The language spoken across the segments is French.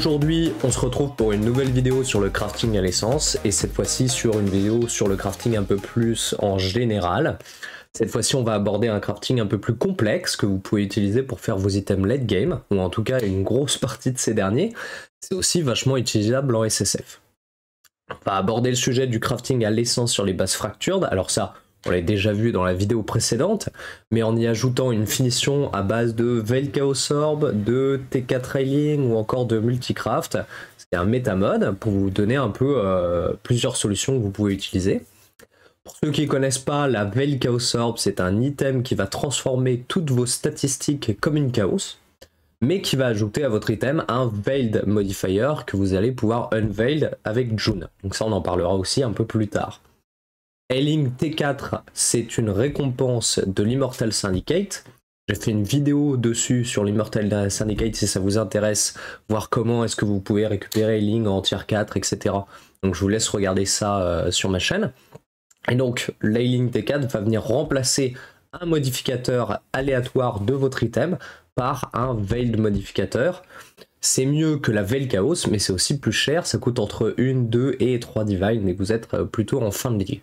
Aujourd'hui, on se retrouve pour une nouvelle vidéo sur le crafting à l'essence et cette fois-ci sur une vidéo sur le crafting un peu plus en général. Cette fois-ci, on va aborder un crafting un peu plus complexe que vous pouvez utiliser pour faire vos items late game, ou en tout cas une grosse partie de ces derniers. C'est aussi vachement utilisable en SSF. On va aborder le sujet du crafting à l'essence sur les bases fractures. Alors ça, on l'a déjà vu dans la vidéo précédente, mais en y ajoutant une finition à base de Chaos Orb, de TK Trailing ou encore de Multicraft, c'est un métamode pour vous donner un peu euh, plusieurs solutions que vous pouvez utiliser. Pour ceux qui ne connaissent pas, la Veil Chaos Orb, c'est un item qui va transformer toutes vos statistiques comme une chaos, mais qui va ajouter à votre item un Veiled Modifier que vous allez pouvoir unveil avec June. Donc ça, on en parlera aussi un peu plus tard. Ailing T4, c'est une récompense de l'Immortal Syndicate. J'ai fait une vidéo dessus sur l'Immortal Syndicate si ça vous intéresse, voir comment est-ce que vous pouvez récupérer Ailing en tier 4, etc. Donc je vous laisse regarder ça euh, sur ma chaîne. Et donc l'Ailing T4 va venir remplacer un modificateur aléatoire de votre item par un veiled modificateur. C'est mieux que la Veil Chaos, mais c'est aussi plus cher. Ça coûte entre 1, 2 et 3 divine, mais vous êtes euh, plutôt en fin de ligue.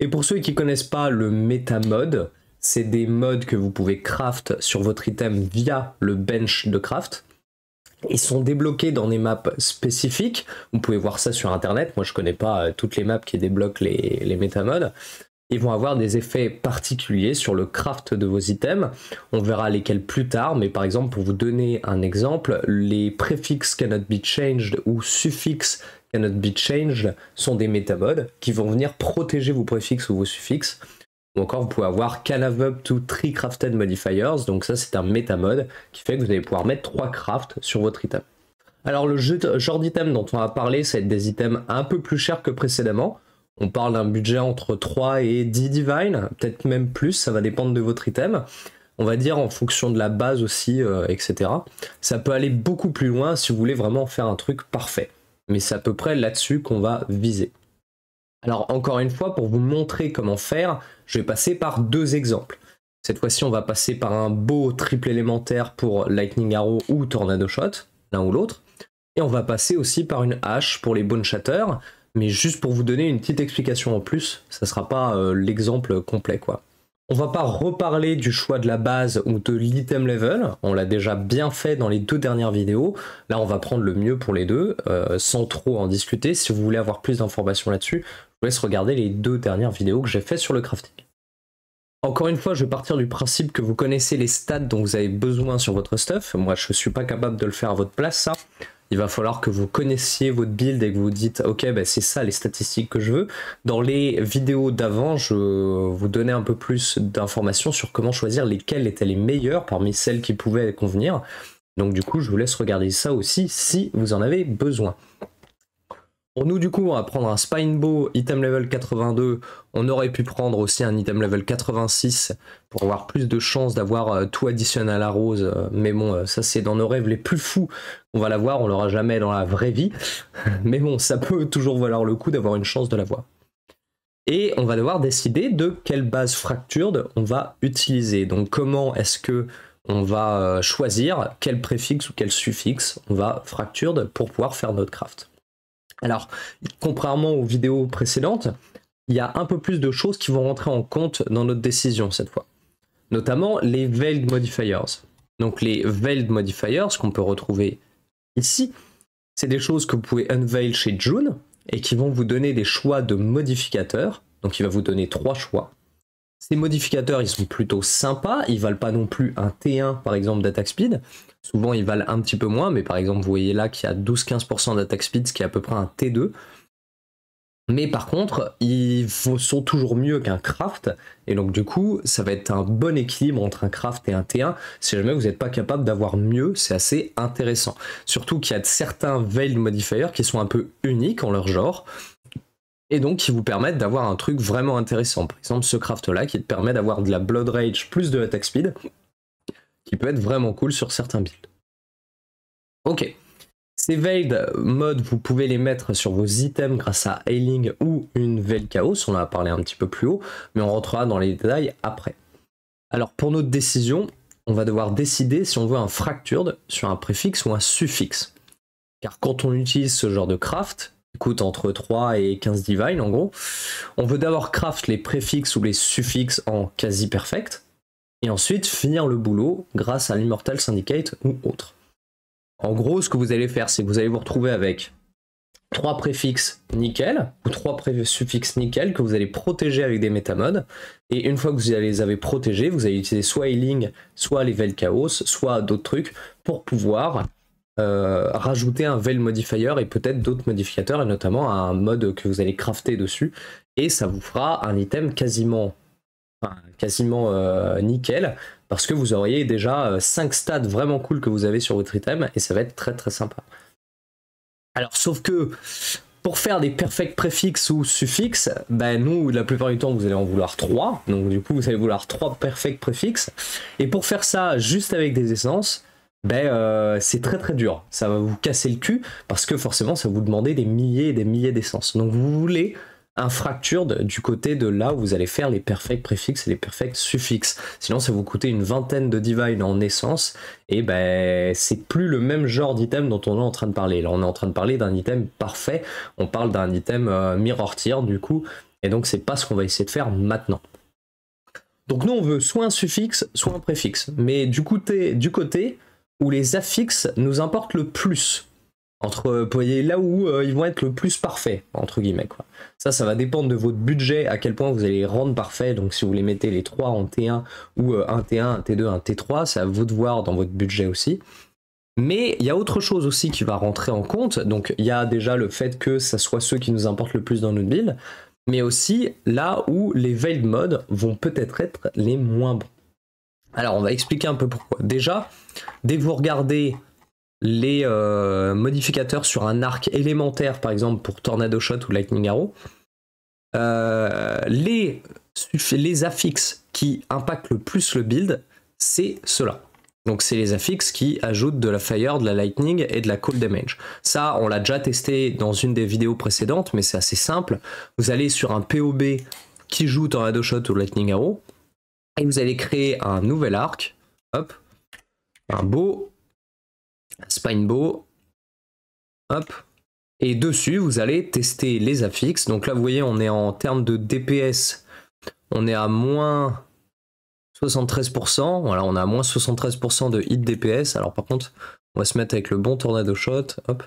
Et pour ceux qui ne connaissent pas le meta-mode, c'est des modes que vous pouvez craft sur votre item via le bench de craft. Ils sont débloqués dans des maps spécifiques. Vous pouvez voir ça sur internet. Moi, je ne connais pas euh, toutes les maps qui débloquent les, les métamodes. Ils vont avoir des effets particuliers sur le craft de vos items. On verra lesquels plus tard, mais par exemple, pour vous donner un exemple, les préfixes cannot be changed ou suffixes cannot be changed sont des métamodes qui vont venir protéger vos préfixes ou vos suffixes. Ou encore, vous pouvez avoir up to three crafted modifiers. Donc ça, c'est un métamode qui fait que vous allez pouvoir mettre trois crafts sur votre item. Alors le genre d'item dont on a parlé ça va être des items un peu plus chers que précédemment. On parle d'un budget entre 3 et 10 divine, peut-être même plus, ça va dépendre de votre item. On va dire en fonction de la base aussi, euh, etc. Ça peut aller beaucoup plus loin si vous voulez vraiment faire un truc parfait mais c'est à peu près là-dessus qu'on va viser. Alors encore une fois, pour vous montrer comment faire, je vais passer par deux exemples. Cette fois-ci, on va passer par un beau triple élémentaire pour Lightning Arrow ou Tornado Shot, l'un ou l'autre. Et on va passer aussi par une hache pour les Bone Shatter, mais juste pour vous donner une petite explication en plus, ça sera pas euh, l'exemple complet quoi. On va pas reparler du choix de la base ou de l'item level, on l'a déjà bien fait dans les deux dernières vidéos, là on va prendre le mieux pour les deux, euh, sans trop en discuter, si vous voulez avoir plus d'informations là-dessus, je vous laisse regarder les deux dernières vidéos que j'ai faites sur le crafting. Encore une fois, je vais partir du principe que vous connaissez les stats dont vous avez besoin sur votre stuff, moi je suis pas capable de le faire à votre place ça, il va falloir que vous connaissiez votre build et que vous dites ok ben, c'est ça les statistiques que je veux. Dans les vidéos d'avant, je vous donnais un peu plus d'informations sur comment choisir lesquelles étaient les meilleures parmi celles qui pouvaient convenir. Donc du coup, je vous laisse regarder ça aussi si vous en avez besoin. Pour nous, du coup, on va prendre un Spinebow, item level 82. On aurait pu prendre aussi un item level 86 pour avoir plus de chances d'avoir euh, tout additionnel à la rose. Euh, mais bon, euh, ça, c'est dans nos rêves les plus fous. On va l'avoir, on l'aura jamais dans la vraie vie. Mais bon, ça peut toujours valoir le coup d'avoir une chance de l'avoir. Et on va devoir décider de quelle base fractured on va utiliser. Donc, comment est-ce que on va choisir quel préfixe ou quel suffixe on va fractured pour pouvoir faire notre craft. Alors, contrairement aux vidéos précédentes, il y a un peu plus de choses qui vont rentrer en compte dans notre décision cette fois. Notamment les veiled modifiers. Donc les veiled modifiers qu'on peut retrouver ici, c'est des choses que vous pouvez unveil chez June et qui vont vous donner des choix de modificateurs. Donc il va vous donner trois choix ces modificateurs, ils sont plutôt sympas. Ils valent pas non plus un T1, par exemple, d'attaque speed. Souvent, ils valent un petit peu moins, mais par exemple, vous voyez là qu'il y a 12-15% d'attaque speed, ce qui est à peu près un T2. Mais par contre, ils sont toujours mieux qu'un craft, et donc du coup, ça va être un bon équilibre entre un craft et un T1. Si jamais vous n'êtes pas capable d'avoir mieux, c'est assez intéressant. Surtout qu'il y a certains Veil Modifiers qui sont un peu uniques en leur genre, et donc qui vous permettent d'avoir un truc vraiment intéressant. Par exemple, ce craft là qui te permet d'avoir de la Blood Rage plus de Attack speed, qui peut être vraiment cool sur certains builds. Ok. Ces Veiled modes, vous pouvez les mettre sur vos items grâce à Ailing ou une Veil Chaos, on en a parlé un petit peu plus haut, mais on rentrera dans les détails après. Alors pour notre décision, on va devoir décider si on veut un fractured sur un préfixe ou un suffixe. Car quand on utilise ce genre de craft, coûte entre 3 et 15 divines en gros. On veut d'abord craft les préfixes ou les suffixes en quasi perfect, et ensuite finir le boulot grâce à l'immortal syndicate ou autre. En gros, ce que vous allez faire, c'est que vous allez vous retrouver avec trois préfixes nickel ou 3 suffixes nickel que vous allez protéger avec des métamodes. Et une fois que vous les avez protégés, vous allez utiliser soit Healing, soit les Chaos, soit d'autres trucs pour pouvoir euh, rajouter un Veil Modifier et peut-être d'autres modificateurs, et notamment un mode que vous allez crafter dessus, et ça vous fera un item quasiment, quasiment euh, nickel, parce que vous auriez déjà 5 euh, stats vraiment cool que vous avez sur votre item, et ça va être très très sympa. Alors, sauf que pour faire des perfect préfixes ou suffixes, ben bah, nous, la plupart du temps, vous allez en vouloir 3. Donc, du coup, vous allez vouloir 3 perfect préfixes. Et pour faire ça juste avec des essences, ben, euh, c'est très très dur. Ça va vous casser le cul parce que forcément, ça va vous demander des milliers et des milliers d'essences. Donc vous voulez un fracture du côté de là où vous allez faire les perfects préfixes et les perfects suffixes. Sinon, ça vous coûter une vingtaine de divine en essence. Et ben, c'est plus le même genre d'item dont on est en train de parler. Là, on est en train de parler d'un item parfait. On parle d'un item euh, mirror tier du coup. Et donc, c'est pas ce qu'on va essayer de faire maintenant. Donc nous, on veut soit un suffixe, soit un préfixe. Mais du côté, du côté où les affixes nous importent le plus. Entre, euh, voyez, là où euh, ils vont être le plus parfaits, entre guillemets. Ça, ça va dépendre de votre budget, à quel point vous allez les rendre parfaits. Donc, si vous les mettez les 3 en T1 ou euh, un T1, un T2, un T3, c'est à vous de voir dans votre budget aussi. Mais il y a autre chose aussi qui va rentrer en compte. Donc, il y a déjà le fait que ça soit ceux qui nous importent le plus dans notre build, mais aussi là où les veiled modes vont peut-être être les moins bons. Alors on va expliquer un peu pourquoi. Déjà, dès que vous regardez les euh, modificateurs sur un arc élémentaire, par exemple pour Tornado Shot ou Lightning Arrow, euh, les, affixes qui impactent le plus le build, c'est cela. Donc c'est les affixes qui ajoutent de la fire, de la lightning et de la cold damage. Ça, on l'a déjà testé dans une des vidéos précédentes, mais c'est assez simple. Vous allez sur un POB qui joue Tornado Shot ou Lightning Arrow, et vous allez créer un nouvel arc. Hop. Un beau. Spine bow. Hop. Et dessus, vous allez tester les affixes. Donc là, vous voyez, on est en termes de DPS. On est à moins 73%. Voilà, on a moins 73% de hit DPS. Alors par contre, on va se mettre avec le bon tornado shot. Hop.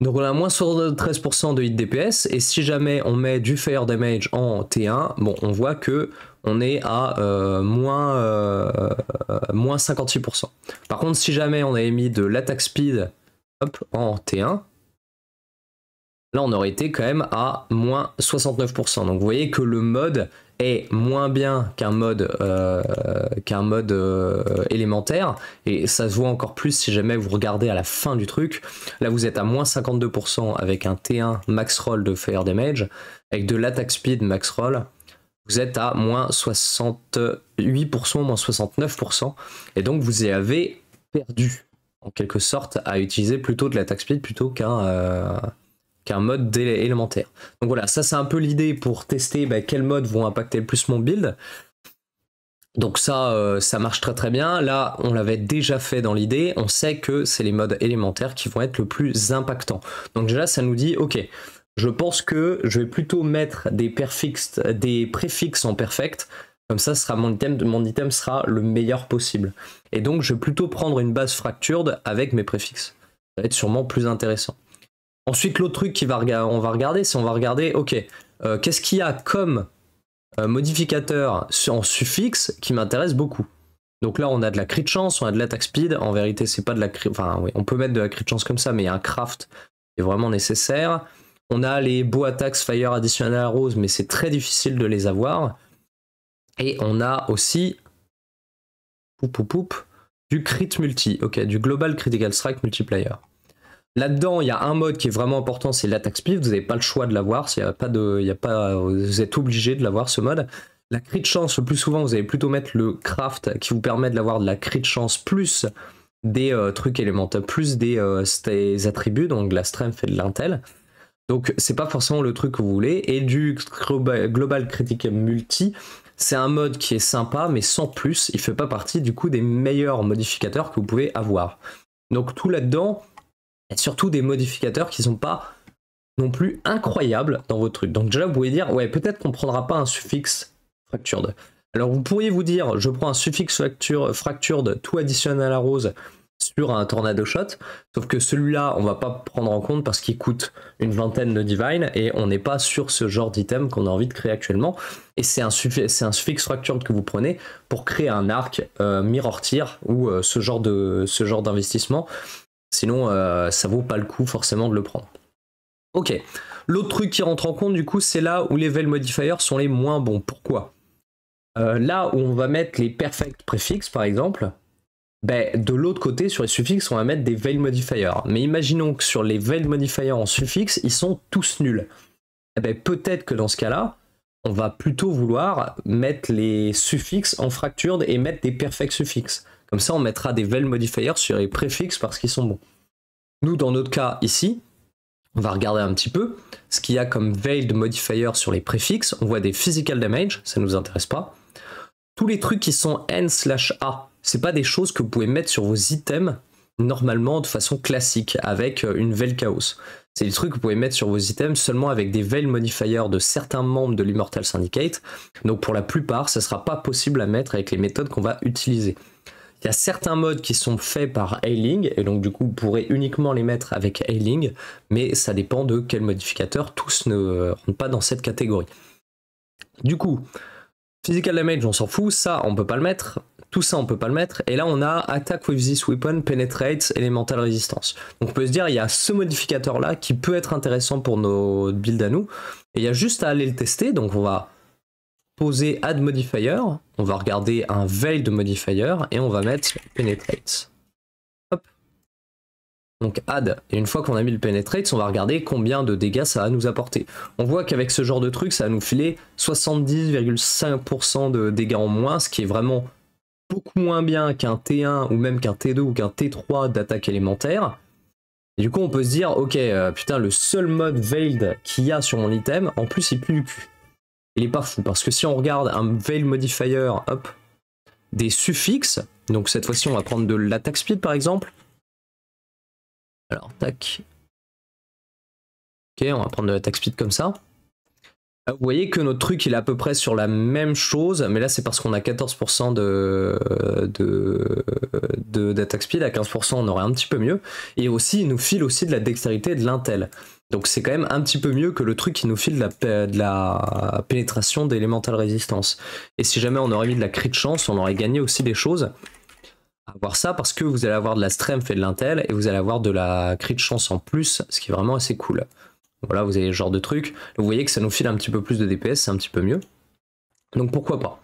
Donc on a moins 73% de hit DPS et si jamais on met du fire damage en T1, bon on voit que on est à euh, moins, 56%. Euh, Par contre, si jamais on avait mis de l'attaque speed en T1, là on aurait été quand même à moins 69%. Donc vous voyez que le mode est moins bien qu'un mode, euh, qu'un mode élémentaire, et ça se voit encore plus si jamais vous regardez à la fin du truc. Là vous êtes à moins 52% avec un T1 max roll de fire damage, avec de l'attack speed max roll, vous êtes à moins 68%, moins 69%, et donc vous avez perdu, en quelque sorte, à utiliser plutôt de l'attaque speed plutôt qu'un euh, qu'un délai mode élémentaire. Donc voilà, ça c'est un peu l'idée pour tester bah, quels modes vont impacter le plus mon build. Donc ça, euh, ça marche très très bien. Là, on l'avait déjà fait dans l'idée. On sait que c'est les modes élémentaires qui vont être le plus impactants. Donc déjà, ça nous dit, ok, je pense que je vais plutôt mettre des, préfixes en perfect. Comme ça, sera mon, item, sera le meilleur possible. Et donc, je vais plutôt prendre une base fractured avec mes préfixes. Ça va être sûrement plus intéressant. Ensuite, l'autre truc qu'on va regarder, c'est on va regarder, ok, euh, qu'est-ce qu'il y a comme euh, modificateur en suffixe qui m'intéresse beaucoup. Donc là, on a de la crit chance, on a de l'attaque speed. En vérité, c'est pas de la Enfin, oui, on peut mettre de la crit chance comme ça, mais y a un craft qui est vraiment nécessaire. On a les beaux attacks fire additionnels à rose, mais c'est très difficile de les avoir. Et on a aussi poup, pou du crit multi, ok, du global critical strike multiplayer. Là-dedans, il y a un mode qui est vraiment important, c'est l'attaque speed. Vous n'avez pas le choix de l'avoir, y a pas de, y a pas, vous êtes obligé de l'avoir ce mode. La crit chance, le plus souvent, vous allez plutôt mettre le craft qui vous permet de l'avoir de la crit chance plus des euh, trucs élémentaires, plus des, euh, des, attributs, donc de la strength et de l'intel. Donc c'est pas forcément le truc que vous voulez. Et du Global Critique Multi, c'est un mode qui est sympa, mais sans plus. Il fait pas partie du coup des meilleurs modificateurs que vous pouvez avoir. Donc tout là-dedans, et surtout des modificateurs qui sont pas non plus incroyables dans votre truc. Donc déjà vous pouvez dire, ouais, peut-être qu'on prendra pas un suffixe fractured. Alors vous pourriez vous dire, je prends un suffixe fractured, tout additionnel à la rose, à un Tornado Shot. Sauf que celui-là, on va pas prendre en compte parce qu'il coûte une vingtaine de Divine et on n'est pas sur ce genre d'item qu'on a envie de créer actuellement. Et c'est un, c'est un que vous prenez pour créer un arc euh, Mirror ou euh, ce genre de ce genre d'investissement. Sinon, euh, ça vaut pas le coup forcément de le prendre. Ok. L'autre truc qui rentre en compte, du coup, c'est là où les level Modifiers sont les moins bons. Pourquoi Là où on va mettre les Perfect préfixes par exemple, ben, de l'autre côté, sur les suffixes, on va mettre des veil modifiers. Mais imaginons que sur les veil modifiers en suffixe, ils sont tous nuls. Eh ben, peut-être que dans ce cas-là, on va plutôt vouloir mettre les suffixes en fracture et mettre des perfect suffixes. Comme ça, on mettra des veil modifiers sur les préfixes parce qu'ils sont bons. Nous, dans notre cas ici, on va regarder un petit peu ce qu'il y a comme veiled modifiers sur les préfixes. On voit des physical damage, ça ne nous intéresse pas. Tous les trucs qui sont n slash a, c'est pas des choses que vous pouvez mettre sur vos items normalement de façon classique avec euh, une veil chaos. C'est des trucs que vous pouvez mettre sur vos items seulement avec des veil modifiers de certains membres de l'Immortal Syndicate. Donc pour la plupart, ça sera pas possible à mettre avec les méthodes qu'on va utiliser. Il y a certains modes qui sont faits par Ailing, et donc du coup vous pourrez uniquement les mettre avec Ailing, mais ça dépend de quel modificateur, tous ne euh, rentrent pas dans cette catégorie. Du coup, Physical Damage on s'en fout, ça on peut pas le mettre, ça, on peut pas le mettre. Et là, on a Attack with this weapon, penetrate, Elemental Resistance. Donc, on peut se dire, il y a ce modificateur-là qui peut être intéressant pour nos builds à nous. Et il ya juste à aller le tester. Donc, on va poser Add Modifier. On va regarder un veil de modifier et on va mettre penetrate. Hop. Donc add, et une fois qu'on a mis le pénétrate on va regarder combien de dégâts ça va nous apporter. On voit qu'avec ce genre de truc, ça va nous filer 70,5% de dégâts en moins, ce qui est vraiment beaucoup moins bien qu'un T1 ou même qu'un T2 ou qu'un T3 d'attaque élémentaire. du coup, on peut se dire, ok, euh, putain, le seul mode Veiled qu'il y a sur mon item, en plus, il pue du cul. Il est pas fou, parce que si on regarde un Veil Modifier, hop, des suffixes, donc cette fois-ci, on va prendre de l'attaque speed, par exemple. Alors, tac. Ok, on va prendre de l'attaque speed comme ça. Euh, vous voyez que notre truc il est à peu près sur la même chose, mais là c'est parce qu'on a 14% de, d'attaque speed, à 15% on aurait un petit peu mieux, et aussi il nous file aussi de la dextérité et de l'intel. Donc c'est quand même un petit peu mieux que le truc qui nous file de la, pénétration d'Elemental résistance. Et si jamais on aurait mis de la crit chance, on aurait gagné aussi des choses. À voir ça parce que vous allez avoir de la strength et de l'intel, et vous allez avoir de la crit chance en plus, ce qui est vraiment assez cool. Voilà, vous avez ce genre de truc. Vous voyez que ça nous file un petit peu plus de DPS, c'est un petit peu mieux. Donc pourquoi pas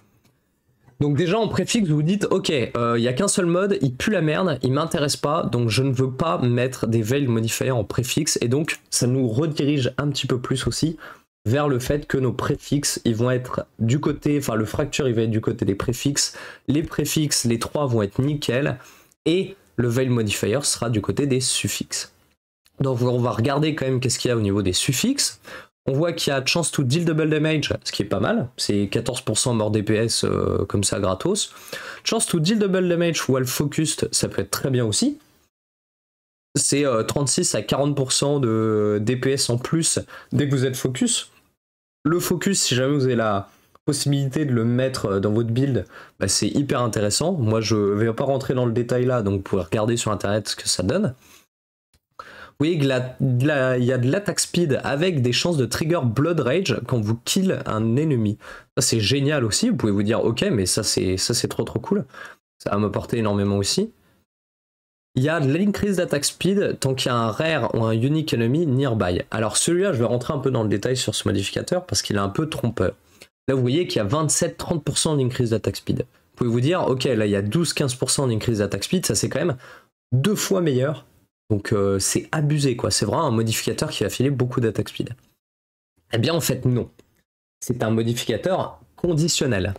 donc déjà en préfixe vous vous dites ok il euh, n'y a qu'un seul mode, il pue la merde, il m'intéresse pas donc je ne veux pas mettre des Veil Modifier en préfixe et donc ça nous redirige un petit peu plus aussi vers le fait que nos préfixes ils vont être du côté, enfin le fracture il va être du côté des préfixes, les préfixes les trois vont être nickel et le veil modifier sera du côté des suffixes. Donc on va regarder quand même qu'est-ce qu'il y a au niveau des suffixes. On voit qu'il y a chance to deal double damage, ce qui est pas mal, c'est 14% mort DPS euh, comme ça gratos. Chance to deal double damage while focused, ça peut être très bien aussi. C'est 36 euh, à 40% de DPS en plus dès que vous êtes focus. Le focus, si jamais vous avez la possibilité de le mettre euh, dans votre build, bah, c'est hyper intéressant. Moi je vais pas rentrer dans le détail là, donc vous pouvez regarder sur internet ce que ça donne voyez qu'il il y a de l'attaque speed avec des chances de trigger Blood Rage quand vous kill un ennemi. Ça c'est génial aussi, vous pouvez vous dire ok mais ça c'est ça c'est trop trop cool. Ça va porter énormément aussi. Il y a de l'increase d'attaque speed tant qu'il y a un rare ou un unique ennemi nearby. Alors celui-là, je vais rentrer un peu dans le détail sur ce modificateur parce qu'il est un peu trompeur. Là, vous voyez qu'il y a 27-30% d'increase d'attaque speed. Vous pouvez vous dire, ok, là, il y a 12-15% d'increase d'attaque speed, ça c'est quand même deux fois meilleur donc euh, c'est abusé, quoi. C'est vraiment un modificateur qui va filer beaucoup d'attaque speed. Eh bien, en fait, non. C'est un modificateur conditionnel.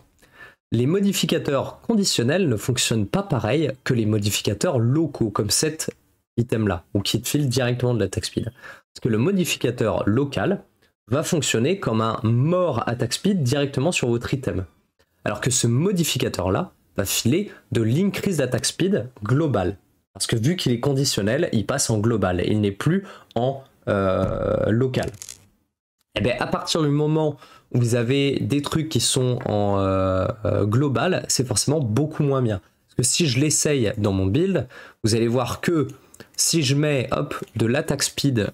Les modificateurs conditionnels ne fonctionnent pas pareil que les modificateurs locaux, comme cet item-là, ou qui te file directement de l'attaque speed. Parce que le modificateur local va fonctionner comme un mort attaque speed directement sur votre item. Alors que ce modificateur-là va filer de l'increase d'attaque speed global parce que vu qu'il est conditionnel, il passe en global, il n'est plus en euh, local. Et eh bien à partir du moment où vous avez des trucs qui sont en euh, euh, global, c'est forcément beaucoup moins bien. Parce que si je l'essaye dans mon build, vous allez voir que si je mets hop, de l'Attack speed,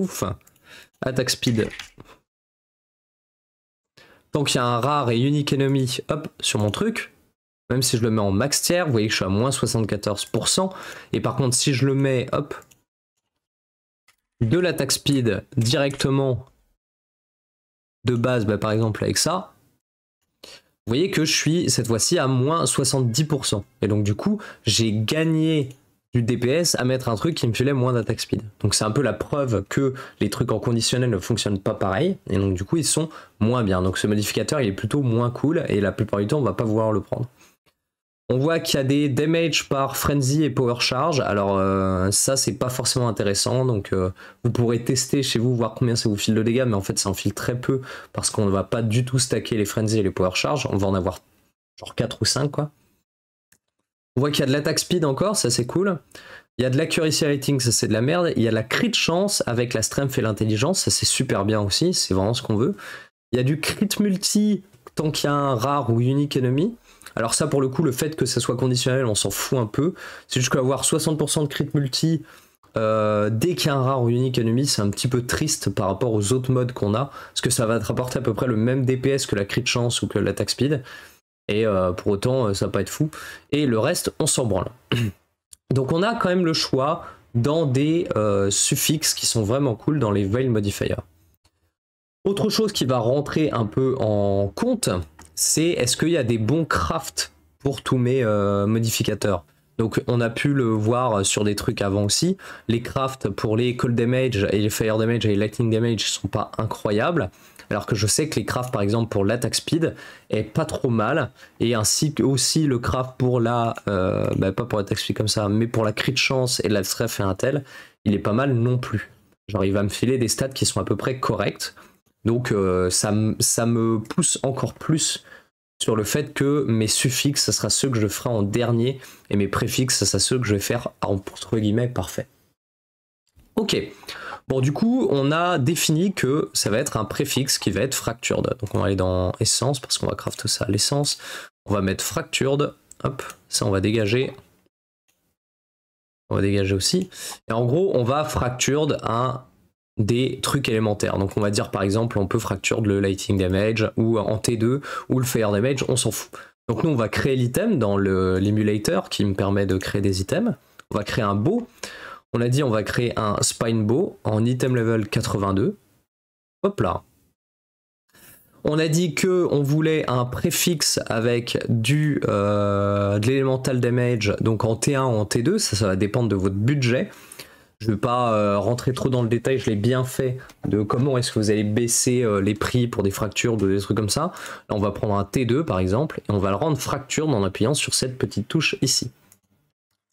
ouf, attack speed, tant qu'il y a un rare et unique ennemi hop, sur mon truc, même si je le mets en max tiers, vous voyez que je suis à moins 74%. Et par contre, si je le mets, hop, de l'attaque speed directement de base, bah, par exemple avec ça, vous voyez que je suis cette fois-ci à moins 70%. Et donc du coup, j'ai gagné du DPS à mettre un truc qui me filait moins d'attaque speed. Donc c'est un peu la preuve que les trucs en conditionnel ne fonctionnent pas pareil, et donc du coup ils sont moins bien. Donc ce modificateur il est plutôt moins cool, et la plupart du temps on va pas vouloir le prendre. On voit qu'il y a des damage par frenzy et power charge. Alors euh, ça c'est pas forcément intéressant. Donc euh, vous pourrez tester chez vous, voir combien ça vous file de dégâts. Mais en fait ça en file très peu parce qu'on ne va pas du tout stacker les frenzy et les power charge. On va en avoir genre 4 ou 5 quoi. On voit qu'il y a de l'attaque speed encore, ça c'est cool. Il y a de l'accuracy rating, ça c'est de la merde. Il y a de la crit chance avec la strength et l'intelligence, ça c'est super bien aussi, c'est vraiment ce qu'on veut. Il y a du crit multi tant qu'il y a un rare ou unique ennemi. Alors ça, pour le coup, le fait que ça soit conditionnel, on s'en fout un peu. C'est juste qu'avoir 60% de crit multi euh, dès qu'il y a un rare ou unique ennemi, c'est un petit peu triste par rapport aux autres modes qu'on a, parce que ça va te rapporter à peu près le même DPS que la crit chance ou que l'attaque speed. Et euh, pour autant, euh, ça va pas être fou. Et le reste, on s'en branle. Donc on a quand même le choix dans des suffixes qui sont vraiment cool dans les Veil Modifier. Autre chose qui va rentrer un peu en compte, c'est est-ce qu'il y a des bons crafts pour tous mes euh, modificateurs. Donc on a pu le voir sur des trucs avant aussi. Les crafts pour les cold damage et les fire damage et les lightning damage sont pas incroyables. Alors que je sais que les crafts par exemple pour l'attack speed est pas trop mal. Et ainsi que aussi le craft pour la... Euh, bah, pas pour l'attack speed comme ça, mais pour la crit chance et la stref et un tel, il est pas mal non plus. Genre il va me filer des stats qui sont à peu près correctes. Donc euh, ça, me pousse encore plus sur le fait que mes suffixes, ça sera ceux que je ferai en dernier, et mes préfixes, ça sera ceux que je vais faire entre guillemets parfait. Ok. Bon, du coup, on a défini que ça va être un préfixe qui va être fractured. Donc on va aller dans essence, parce qu'on va crafter ça à l'essence. On va mettre fractured. Hop, ça on va dégager. On va dégager aussi. Et en gros, on va fractured un des trucs élémentaires. Donc on va dire par exemple on peut fracture le lighting damage ou en T2 ou le fire damage, on s'en fout. Donc nous on va créer l'item dans l'émulateur qui me permet de créer des items. On va créer un bow. On a dit on va créer un spine bow en item level 82. Hop là. On a dit que on voulait un préfixe avec du euh, de l'élémental damage donc en T1 ou en T2, ça ça va dépendre de votre budget. Je ne vais pas euh, rentrer trop dans le détail, je l'ai bien fait, de comment est-ce que vous allez baisser euh, les prix pour des fractures, des trucs comme ça. Là, on va prendre un T2 par exemple, et on va le rendre fracture en appuyant sur cette petite touche ici.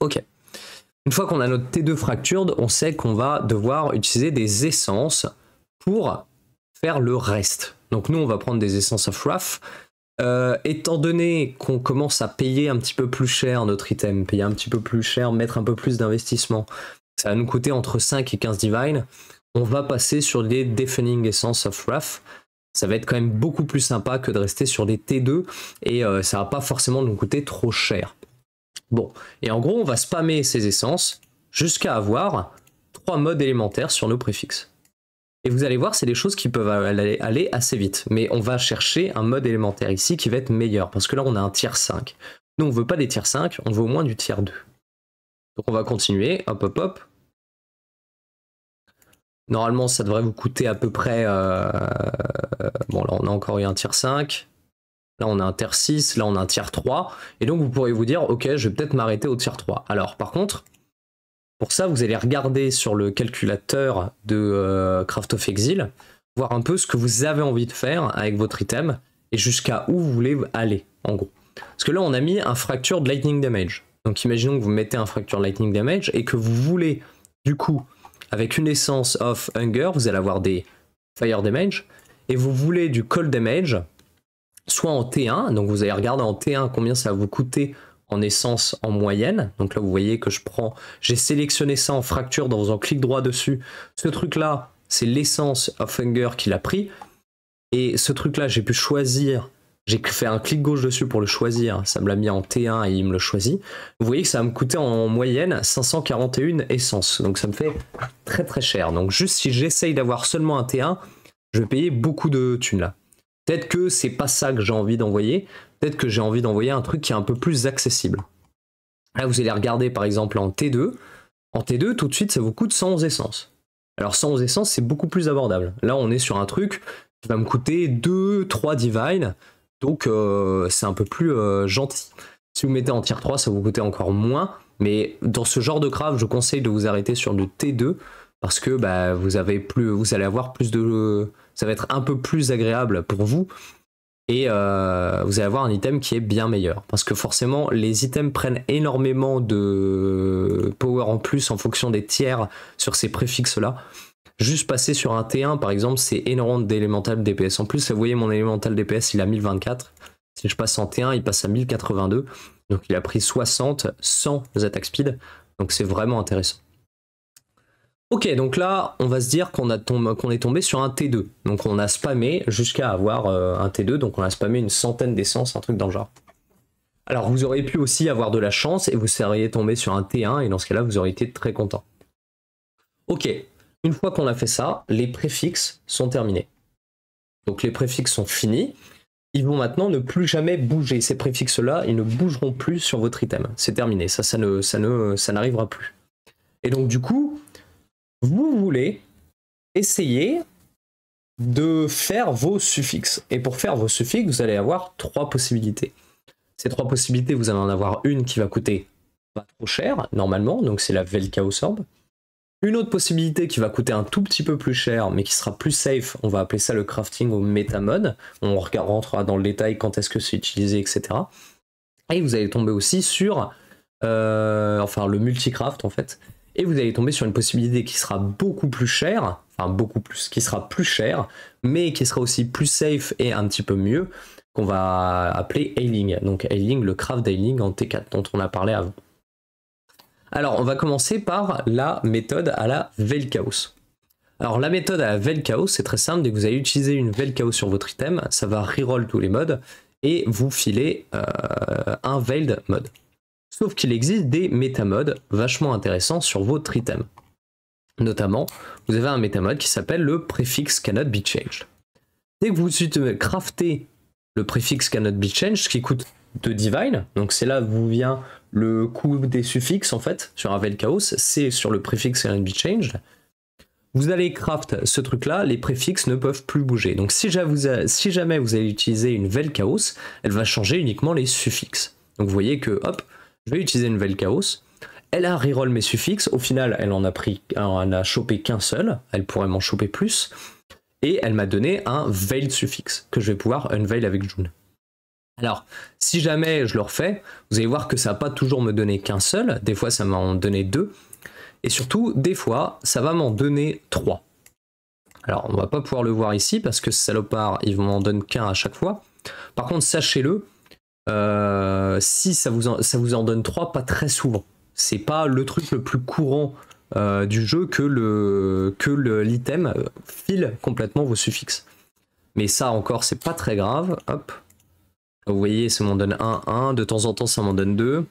Ok. Une fois qu'on a notre T2 fractured, on sait qu'on va devoir utiliser des essences pour faire le reste. Donc nous, on va prendre des essences of Rough. Euh, étant donné qu'on commence à payer un petit peu plus cher notre item, payer un petit peu plus cher, mettre un peu plus d'investissement, ça va nous coûter entre 5 et 15 divine. On va passer sur les Deafening Essence of Wrath. Ça va être quand même beaucoup plus sympa que de rester sur les T2 et ça euh, ça va pas forcément nous coûter trop cher. Bon, et en gros, on va spammer ces essences jusqu'à avoir trois modes élémentaires sur nos préfixes. Et vous allez voir, c'est des choses qui peuvent aller, assez vite. Mais on va chercher un mode élémentaire ici qui va être meilleur. Parce que là, on a un tiers 5. Nous, on ne veut pas des tiers 5, on veut au moins du tiers 2. Donc on va continuer, hop hop hop. Normalement, ça devrait vous coûter à peu près. Euh, bon, là, on a encore eu un tier 5. Là, on a un tiers 6. Là, on a un tiers 3. Et donc, vous pourriez vous dire Ok, je vais peut-être m'arrêter au tiers 3. Alors, par contre, pour ça, vous allez regarder sur le calculateur de euh, Craft of Exile, voir un peu ce que vous avez envie de faire avec votre item et jusqu'à où vous voulez aller, en gros. Parce que là, on a mis un fracture de lightning damage. Donc, imaginons que vous mettez un fracture de lightning damage et que vous voulez, du coup, avec une essence of Hunger, vous allez avoir des Fire Damage, et vous voulez du Cold Damage, soit en T1, donc vous allez regarder en T1 combien ça va vous coûter en essence en moyenne. Donc là, vous voyez que je prends, j'ai sélectionné ça en fracture, dans en clic droit dessus. Ce truc-là, c'est l'essence of Hunger qu'il a pris. Et ce truc-là, j'ai pu choisir j'ai fait un clic gauche dessus pour le choisir, ça me l'a mis en T1 et il me le choisit. Vous voyez que ça va me coûter en moyenne 541 essence, donc ça me fait très très cher. Donc juste si j'essaye d'avoir seulement un T1, je vais payer beaucoup de thunes là. Peut-être que c'est pas ça que j'ai envie d'envoyer, peut-être que j'ai envie d'envoyer un truc qui est un peu plus accessible. Là vous allez regarder par exemple en T2, en T2 tout de suite ça vous coûte 111 essences. Alors 111 essences c'est beaucoup plus abordable. Là on est sur un truc qui va me coûter 2, 3 divine, donc euh, c'est un peu plus euh, gentil. Si vous mettez en tier 3, ça vous coûte encore moins. Mais dans ce genre de craft, je conseille de vous arrêter sur le T2 parce que bah, vous, avez plus, vous allez avoir plus de. Ça va être un peu plus agréable pour vous et euh, vous allez avoir un item qui est bien meilleur. Parce que forcément, les items prennent énormément de power en plus en fonction des tiers sur ces préfixes-là. Juste passer sur un T1, par exemple, c'est énorme d'élémental DPS. En plus, vous voyez, mon élémental DPS, il a 1024. Si je passe en T1, il passe à 1082. Donc il a pris 60 sans attaque speed. Donc c'est vraiment intéressant. Ok, donc là, on va se dire qu'on est tombé sur un T2. Donc on a spammé jusqu'à avoir euh, un T2. Donc on a spammé une centaine d'essence, un truc dans le genre. Alors vous auriez pu aussi avoir de la chance et vous seriez tombé sur un T1. Et dans ce cas-là, vous auriez été très content. Ok, une fois qu'on a fait ça, les préfixes sont terminés. Donc les préfixes sont finis. Ils vont maintenant ne plus jamais bouger. Ces préfixes-là, ils ne bougeront plus sur votre item. C'est terminé. Ça, ça ne, ça ça n'arrivera plus. Et donc du coup, vous voulez essayer de faire vos suffixes. Et pour faire vos suffixes, vous allez avoir trois possibilités. Ces trois possibilités, vous allez en avoir une qui va coûter pas trop cher, normalement, donc c'est la Velka au une autre possibilité qui va coûter un tout petit peu plus cher, mais qui sera plus safe, on va appeler ça le crafting au mode. On rentrera dans le détail quand est-ce que c'est utilisé, etc. Et vous allez tomber aussi sur, euh, enfin le multicraft en fait. Et vous allez tomber sur une possibilité qui sera beaucoup plus chère, enfin beaucoup plus, qui sera plus cher, mais qui sera aussi plus safe et un petit peu mieux, qu'on va appeler Ailing. Donc Ailing, le craft ailing en T4 dont on a parlé avant. Alors, on va commencer par la méthode à la Chaos. Alors, la méthode à la Chaos, c'est très simple. Dès que vous allez utiliser une Chaos sur votre item, ça va reroll tous les modes et vous filez euh, un Veiled mode. Sauf qu'il existe des métamodes vachement intéressants sur votre item. Notamment, vous avez un métamode qui s'appelle le préfixe cannot be changed. Dès que vous craftez le préfixe cannot be changed, qui coûte 2 divine, donc c'est là où vous vient le coût des suffixes, en fait, sur un chaos, c'est sur le préfixe RNB change. Vous allez craft ce truc-là, les préfixes ne peuvent plus bouger. Donc si, jamais vous allez utiliser une chaos, elle va changer uniquement les suffixes. Donc vous voyez que, hop, je vais utiliser une chaos. elle a reroll mes suffixes, au final elle en a pris, elle a chopé qu'un seul, elle pourrait m'en choper plus, et elle m'a donné un veil suffixe que je vais pouvoir unveil avec June. Alors, si jamais je le refais, vous allez voir que ça n'a pas toujours me donner qu'un seul. Des fois, ça m'en donnait deux. Et surtout, des fois, ça va m'en donner trois. Alors, on ne va pas pouvoir le voir ici parce que ce salopard, il m'en donne qu'un à chaque fois. Par contre, sachez-le, euh, si ça vous, en, donne trois, pas très souvent. C'est pas le truc le plus courant euh, du jeu que le que l'item euh, file complètement vos suffixes. Mais ça encore, c'est pas très grave. Hop, vous voyez, ça m'en donne 1, 1. De temps en temps, ça m'en donne 2.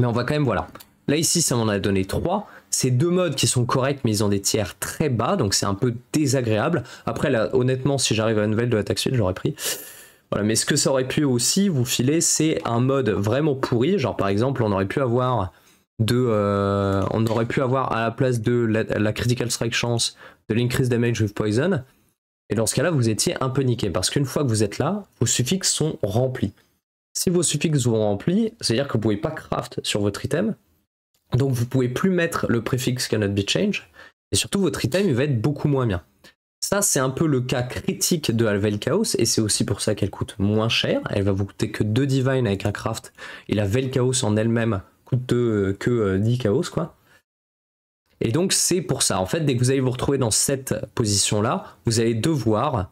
Mais on va quand même, voilà. Là, ici, ça m'en a donné 3. C'est deux modes qui sont corrects, mais ils ont des tiers très bas, donc c'est un peu désagréable. Après, là, honnêtement, si j'arrive à une nouvelle de l'attaque suite, j'aurais pris. Voilà, mais ce que ça aurait pu aussi vous filer, c'est un mode vraiment pourri. Genre, par exemple, on aurait pu avoir deux. Euh, on aurait pu avoir à la place de la, critical strike chance de l'increase damage with poison, et dans ce cas-là, vous étiez un peu niqué, parce qu'une fois que vous êtes là, vos suffixes sont remplis. Si vos suffixes sont remplis, c'est-à-dire que vous ne pouvez pas craft sur votre item, donc vous ne pouvez plus mettre le préfixe cannot be changed, et surtout votre item il va être beaucoup moins bien. Ça, c'est un peu le cas critique de Alvel Chaos, et c'est aussi pour ça qu'elle coûte moins cher. Elle va vous coûter que 2 divine avec un craft, et la Vel Chaos en elle-même coûte euh, que 10 euh, chaos, quoi. Et donc c'est pour ça, en fait, dès que vous allez vous retrouver dans cette position-là, vous allez devoir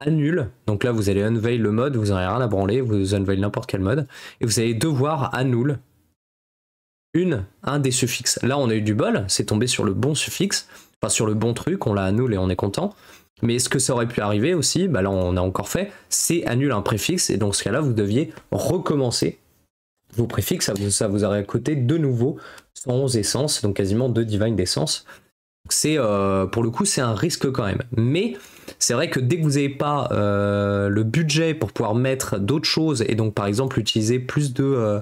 annuler Donc là, vous allez unveil le mode, vous n'aurez rien à branler, vous unveil n'importe quel mode. Et vous allez devoir annuler une, un des suffixes. Là, on a eu du bol, c'est tombé sur le bon suffixe, pas sur le bon truc, on l'a annulé et on est content. Mais ce que ça aurait pu arriver aussi, bah là on a encore fait, c'est annuler un préfixe, et donc ce cas-là, vous deviez recommencer vos préfixes, ça vous, ça vous côté de nouveau 111 essences, donc quasiment 2 divines d'essence. C'est euh, pour le coup c'est un risque quand même. Mais c'est vrai que dès que vous n'avez pas euh, le budget pour pouvoir mettre d'autres choses et donc par exemple utiliser plus de, euh,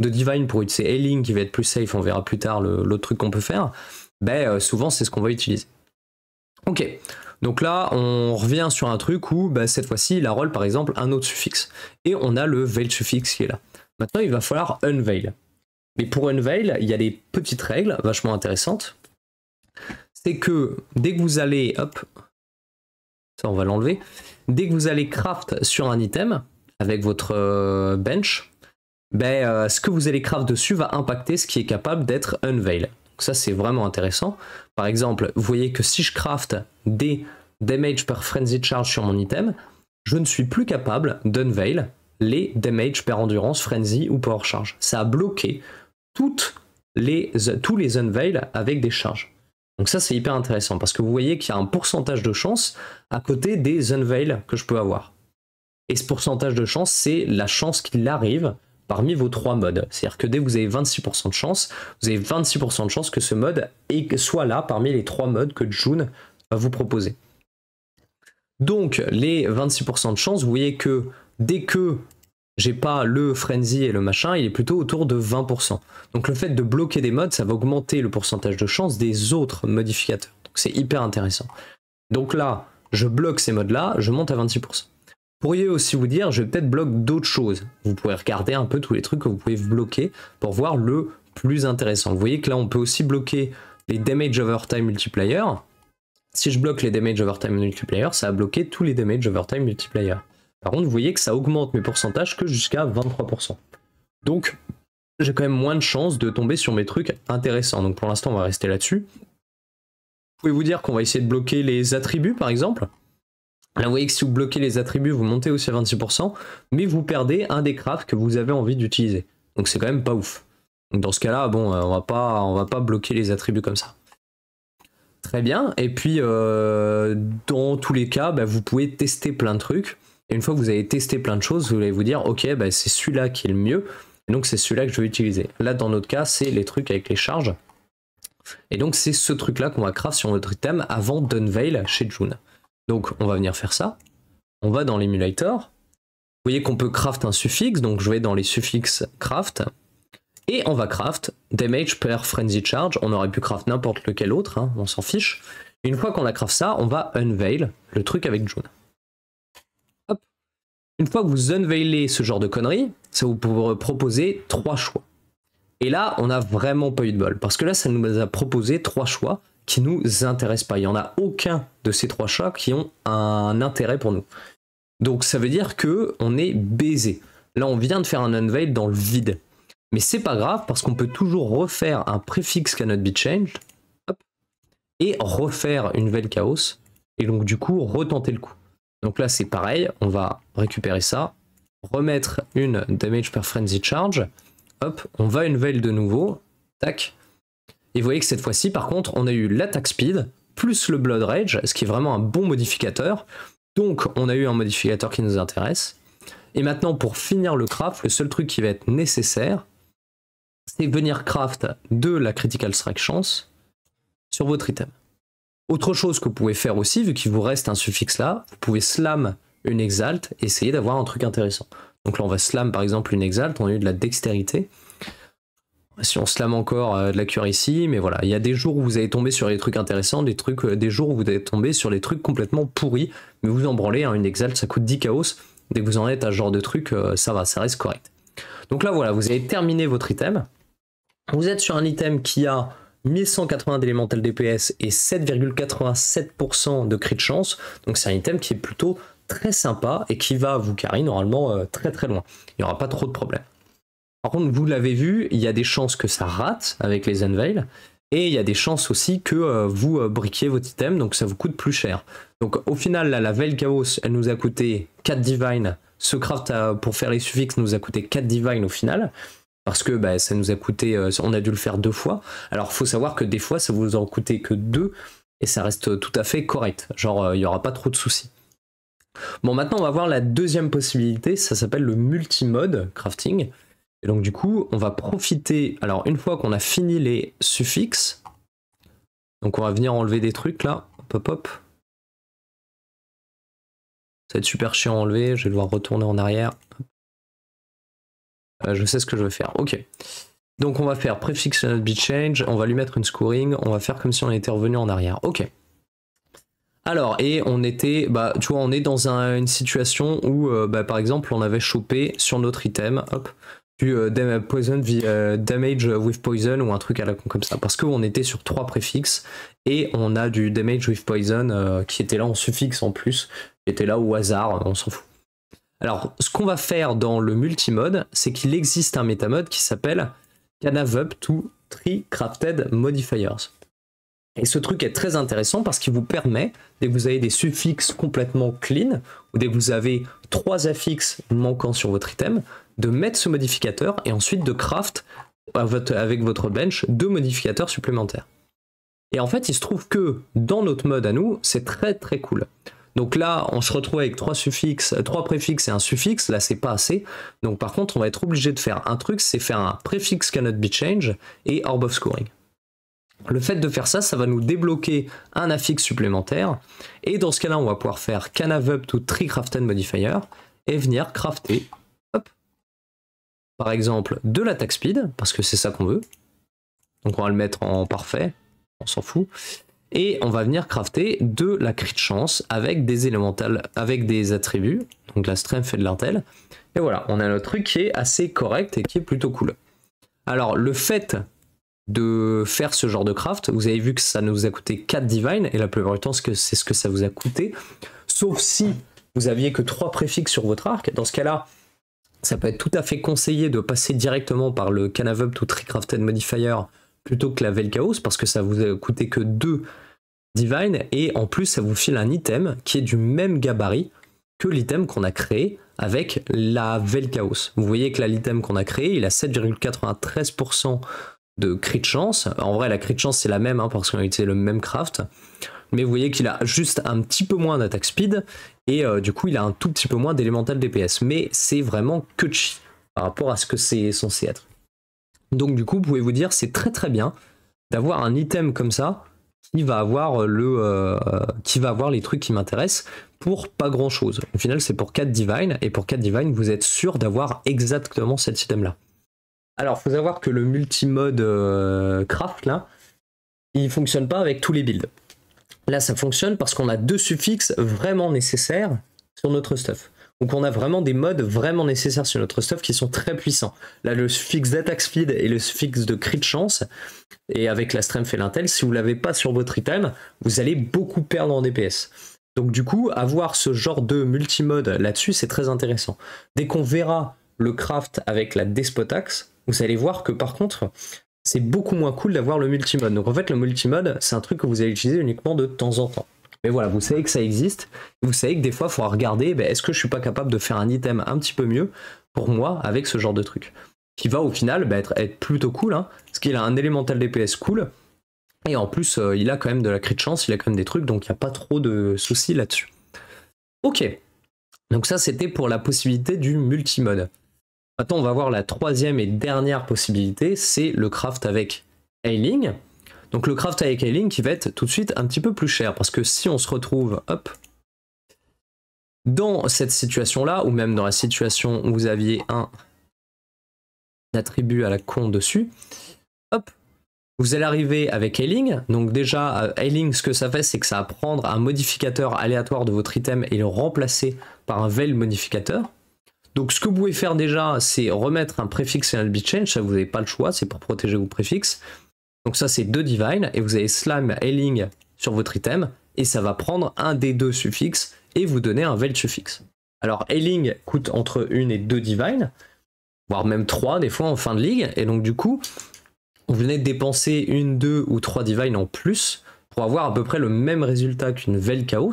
de divine pour utiliser Ailing qui va être plus safe, on verra plus tard l'autre truc qu'on peut faire, ben, souvent c'est ce qu'on va utiliser. Ok, donc là, on revient sur un truc où, ben, cette fois-ci, il a par exemple un autre suffixe. Et on a le veil suffixe qui est là. Maintenant, il va falloir unveil. Mais pour unveil, il y a des petites règles vachement intéressantes. C'est que dès que vous allez, hop, ça on va l'enlever, dès que vous allez craft sur un item avec votre euh, bench, ben, euh, ce que vous allez craft dessus va impacter ce qui est capable d'être unveil. Donc ça c'est vraiment intéressant. Par exemple, vous voyez que si je craft des damage per frenzy charge sur mon item, je ne suis plus capable d'unveil les damage per endurance, frenzy ou power charge. Ça a bloqué toutes les, tous les unveils avec des charges. Donc ça c'est hyper intéressant parce que vous voyez qu'il y a un pourcentage de chance à côté des unveils que je peux avoir. Et ce pourcentage de chance, c'est la chance qu'il arrive parmi vos trois modes. C'est-à-dire que dès que vous avez 26% de chance, vous avez 26% de chance que ce mode soit là parmi les trois modes que June va vous proposer. Donc les 26% de chance, vous voyez que dès que j'ai pas le frenzy et le machin, il est plutôt autour de 20%. Donc le fait de bloquer des modes, ça va augmenter le pourcentage de chance des autres modificateurs. Donc c'est hyper intéressant. Donc là, je bloque ces modes-là, je monte à 26%. Vous pourriez aussi vous dire, je vais peut-être bloquer d'autres choses. Vous pouvez regarder un peu tous les trucs que vous pouvez bloquer pour voir le plus intéressant. Vous voyez que là, on peut aussi bloquer les damage overtime Multiplier. Si je bloque les damage overtime Multiplier, ça a bloqué tous les damage overtime Multiplier. Par contre, vous voyez que ça augmente mes pourcentages que jusqu'à 23%. Donc, j'ai quand même moins de chances de tomber sur mes trucs intéressants. Donc pour l'instant, on va rester là-dessus. Pouvez-vous dire qu'on va essayer de bloquer les attributs, par exemple Là, vous voyez que si vous bloquez les attributs, vous montez aussi à 26%, mais vous perdez un des crafts que vous avez envie d'utiliser. Donc c'est quand même pas ouf. dans ce cas-là, bon, euh, on va pas, on va pas bloquer les attributs comme ça. Très bien. Et puis, euh, dans tous les cas, bah, vous pouvez tester plein de trucs. Et une fois que vous avez testé plein de choses, vous allez vous dire, ok, bah, c'est celui-là qui est le mieux. Et donc c'est celui-là que je vais utiliser. Là, dans notre cas, c'est les trucs avec les charges. Et donc c'est ce truc-là qu'on va craft sur notre item avant Dunveil chez June. Donc on va venir faire ça. On va dans l'émulator. Vous voyez qu'on peut craft un suffixe, donc je vais dans les suffixes craft. Et on va craft damage per frenzy charge. On aurait pu craft n'importe lequel autre, hein, on s'en fiche. Une fois qu'on a craft ça, on va unveil le truc avec June. Une fois que vous unveillez ce genre de conneries, ça vous proposer trois choix. Et là, on n'a vraiment pas eu de bol, parce que là, ça nous a proposé trois choix qui nous intéressent pas. Il n'y en a aucun de ces trois choix qui ont un intérêt pour nous. Donc ça veut dire que on est baisé. Là, on vient de faire un unveil dans le vide. Mais c'est pas grave parce qu'on peut toujours refaire un préfixe cannot be changed hop, et refaire une veille chaos et donc du coup retenter le coup. Donc là, c'est pareil, on va récupérer ça, remettre une damage per frenzy charge. Hop, on va une veille de nouveau. Tac. Et vous voyez que cette fois-ci, par contre, on a eu l'attaque speed plus le blood rage, ce qui est vraiment un bon modificateur. Donc, on a eu un modificateur qui nous intéresse. Et maintenant, pour finir le craft, le seul truc qui va être nécessaire, c'est venir craft de la critical strike chance sur votre item. Autre chose que vous pouvez faire aussi, vu qu'il vous reste un suffixe là, vous pouvez slam une exalt, essayer d'avoir un truc intéressant. Donc là, on va slam par exemple une exalt, on a eu de la dextérité. Si on slam encore euh, de la cure ici, mais voilà, il y a des jours où vous allez tomber sur des trucs intéressants, des, trucs, euh, des jours où vous allez tomber sur les trucs complètement pourris, mais vous en branlez, hein, une exalt ça coûte 10 chaos, dès que vous en êtes à ce genre de truc, euh, ça va, ça reste correct. Donc là voilà, vous avez terminé votre item, vous êtes sur un item qui a 1180 d'élémental DPS et 7,87% de crit chance. Donc c'est un item qui est plutôt très sympa et qui va vous carry normalement euh, très très loin. Il n'y aura pas trop de problèmes. Par contre, vous l'avez vu, il y a des chances que ça rate avec les unveils. Et il y a des chances aussi que euh, vous euh, briquiez votre item, donc ça vous coûte plus cher. Donc au final, la Veil Chaos, elle nous a coûté 4 Divine. Ce craft pour faire les suffixes nous a coûté 4 Divine au final parce que bah, ça nous a coûté, euh, on a dû le faire deux fois. Alors faut savoir que des fois ça vous en coûtait que deux et ça reste tout à fait correct. Genre euh, il n'y aura pas trop de soucis. Bon maintenant on va voir la deuxième possibilité, ça s'appelle le multimode crafting. Et donc du coup on va profiter, alors une fois qu'on a fini les suffixes, donc on va venir enlever des trucs là, pop hop. Ça va être super chiant à enlever, je vais devoir retourner en arrière. Euh, je sais ce que je veux faire. Ok. Donc on va faire préfixe notre be change, on va lui mettre une scoring, on va faire comme si on était revenu en arrière. Ok. Alors, et on était, bah, tu vois, on est dans une situation où, euh, bah, par exemple, on avait chopé sur notre item, hop, du euh, poison via damage with poison ou un truc à la con comme ça. Parce qu'on était sur trois préfixes et on a du damage with poison qui était là en suffixe en plus, qui était là au hasard, on s'en fout. Alors, ce qu'on va faire dans le multimode, c'est qu'il existe un métamode qui s'appelle Canavup to Tree Crafted Modifiers. Et ce truc est très intéressant parce qu'il vous permet, dès que vous avez des suffixes complètement clean, ou dès que vous avez trois affixes manquants sur votre item, de mettre ce modificateur et ensuite de craft avec votre bench deux modificateurs supplémentaires. Et en fait, il se trouve que dans notre mode à nous, c'est très très cool. Donc là, on se retrouve avec trois suffixes, trois préfixes et un suffixe. Là, c'est pas assez. Donc par contre, on va être obligé de faire un truc, c'est faire un préfixe cannot be changed et orb of scoring. Le fait de faire ça, ça va nous débloquer un affixe supplémentaire. Et dans ce cas-là, on va pouvoir faire canavub to tree crafted modifier et venir crafter, hop, par exemple, de l'attaque speed, parce que c'est ça qu'on veut. Donc on va le mettre en parfait, on s'en fout. Et on va venir crafter de la de chance avec des élémentales, avec des attributs. Donc la strength et de l'artel Et voilà, on a notre truc qui est assez correct et qui est plutôt cool. Alors le fait de faire ce genre de craft, vous avez vu que ça nous a coûté 4 divine, et la plupart du temps c'est ce que ça vous a coûté. Sauf si vous aviez que 3 préfixes sur votre arc, dans ce cas-là, ça peut être tout à fait conseillé de passer directement par le Canavup to Tree Crafted Modifier plutôt que la Velkaos parce que ça vous a coûté que 2 Divine, et en plus ça vous file un item qui est du même gabarit que l'item qu'on a créé avec la Velkaos. Vous voyez que là l'item qu'on a créé, il a 7,93% de crit chance. En vrai la crit chance c'est la même hein, parce qu'on a utilisé le même craft. Mais vous voyez qu'il a juste un petit peu moins d'attaque speed et euh, du coup il a un tout petit peu moins d'élémental DPS. Mais c'est vraiment chi par rapport à ce que c'est censé être. Donc du coup vous pouvez vous dire c'est très très bien d'avoir un item comme ça qui va avoir euh, le euh, qui va avoir les trucs qui m'intéressent pour pas grand chose. Au final, c'est pour 4 divine et pour 4 divine, vous êtes sûr d'avoir exactement cet item là. Alors, faut savoir que le multimode euh, craft là, il fonctionne pas avec tous les builds. Là, ça fonctionne parce qu'on a deux suffixes vraiment nécessaires sur notre stuff. Donc on a vraiment des modes vraiment nécessaires sur notre stuff qui sont très puissants. Là, le suffixe d'attaque speed et le suffixe de crit chance, et avec la strength et l'intel, si vous l'avez pas sur votre item, vous allez beaucoup perdre en DPS. Donc du coup, avoir ce genre de multimode là-dessus, c'est très intéressant. Dès qu'on verra le craft avec la despotax, vous allez voir que par contre, c'est beaucoup moins cool d'avoir le multimode. Donc en fait, le multimode, c'est un truc que vous allez utiliser uniquement de temps en temps. Mais voilà, vous savez que ça existe. Vous savez que des fois, il faudra regarder, ben, est-ce que je suis pas capable de faire un item un petit peu mieux pour moi avec ce genre de truc Qui va au final ben, être, plutôt cool, hein. parce qu'il a un élémental DPS cool. Et en plus, euh, il a quand même de la de chance, il a quand même des trucs, donc il n'y a pas trop de soucis là-dessus. Ok. Donc ça, c'était pour la possibilité du multimode. Maintenant, on va voir la troisième et dernière possibilité, c'est le craft avec Ailing. Donc le craft avec Ailing qui va être tout de suite un petit peu plus cher, parce que si on se retrouve, hop, dans cette situation-là, ou même dans la situation où vous aviez un attribut à la con dessus, hop, vous allez arriver avec Ailing. Donc déjà, euh, Ailing, ce que ça fait, c'est que ça va prendre un modificateur aléatoire de votre item et le remplacer par un veil modificateur. Donc ce que vous pouvez faire déjà, c'est remettre un préfixe et un change, ça vous n'avez pas le choix, c'est pour protéger vos préfixes. Donc ça c'est deux divine et vous avez slam ailing sur votre item et ça va prendre un des deux suffixes et vous donner un vel suffixe. Alors ailing coûte entre une et deux divine, voire même trois des fois en fin de ligue et donc du coup vous venez de dépenser une, deux ou trois divine en plus pour avoir à peu près le même résultat qu'une Vel Chaos.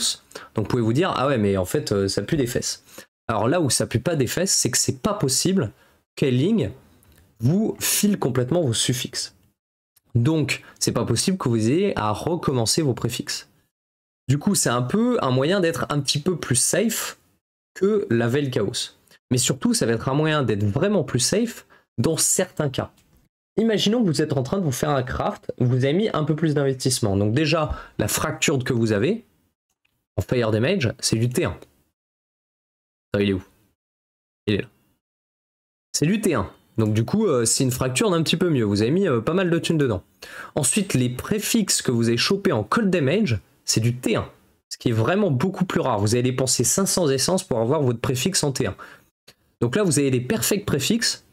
Donc vous pouvez vous dire, ah ouais, mais en fait, euh, ça pue des fesses. Alors là où ça pue pas des fesses, c'est que c'est pas possible qu'ailing vous file complètement vos suffixes. Donc, c'est pas possible que vous ayez à recommencer vos préfixes. Du coup, c'est un peu un moyen d'être un petit peu plus safe que la veille chaos. Mais surtout, ça va être un moyen d'être vraiment plus safe dans certains cas. Imaginons que vous êtes en train de vous faire un craft, vous avez mis un peu plus d'investissement. Donc déjà, la fracture que vous avez en fire damage, c'est du T1. Ça, il est où Il est là. C'est du T1. Donc du coup, euh, c'est une fracture d'un petit peu mieux. Vous avez mis euh, pas mal de thunes dedans. Ensuite, les préfixes que vous avez chopés en cold damage, c'est du T1. Ce qui est vraiment beaucoup plus rare. Vous avez dépensé 500 essences pour avoir votre préfixe en T1. Donc là, vous avez des perfect préfixes.